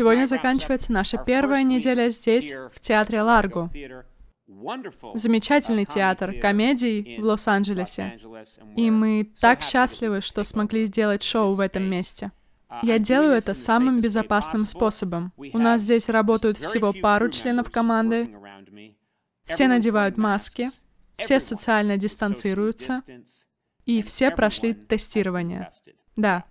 сегодня заканчивается наша первая неделя здесь, в Театре Ларго. Замечательный театр комедий в Лос-Анджелесе. И мы так счастливы, что смогли сделать шоу в этом месте. Я делаю это самым безопасным способом. У нас здесь работают всего пару членов команды. Все надевают маски, все социально дистанцируются, и все прошли тестирование. Да,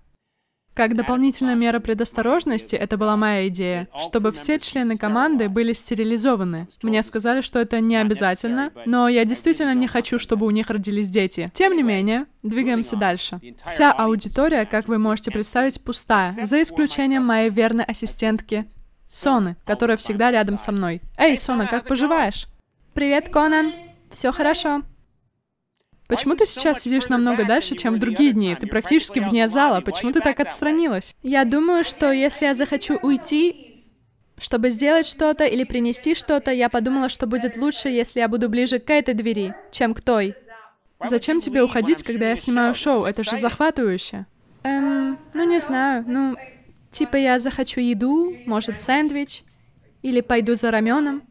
как дополнительная мера предосторожности, это была моя идея, чтобы все члены команды были стерилизованы. Мне сказали, что это не обязательно, но я действительно не хочу, чтобы у них родились дети. Тем не менее, двигаемся дальше. Вся аудитория, как вы можете представить, пустая, за исключением моей верной ассистентки Соны, которая всегда рядом со мной. Эй, Сона, как поживаешь? Привет, Конан. Все хорошо. Почему ты сейчас сидишь намного дальше, чем в другие дни? Ты практически вне зала. Почему ты так отстранилась? Я думаю, что если я захочу уйти, чтобы сделать что-то или принести что-то, я подумала, что будет лучше, если я буду ближе к этой двери, чем к той. Зачем тебе уходить, когда я снимаю шоу? Это же захватывающе. Эм, ну не знаю, ну... Типа я захочу еду, может, сэндвич, или пойду за раменом.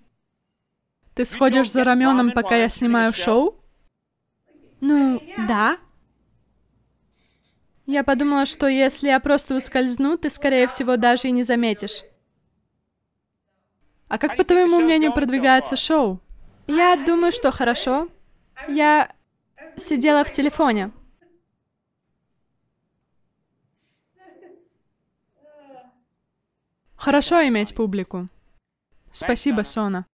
Ты сходишь за раменом, пока я снимаю шоу? Ну, да. Я подумала, что если я просто ускользну, ты, скорее всего, даже и не заметишь. А как, по твоему мнению, продвигается шоу? Я думаю, что хорошо. Я сидела в телефоне. Хорошо иметь публику. Спасибо, Сона.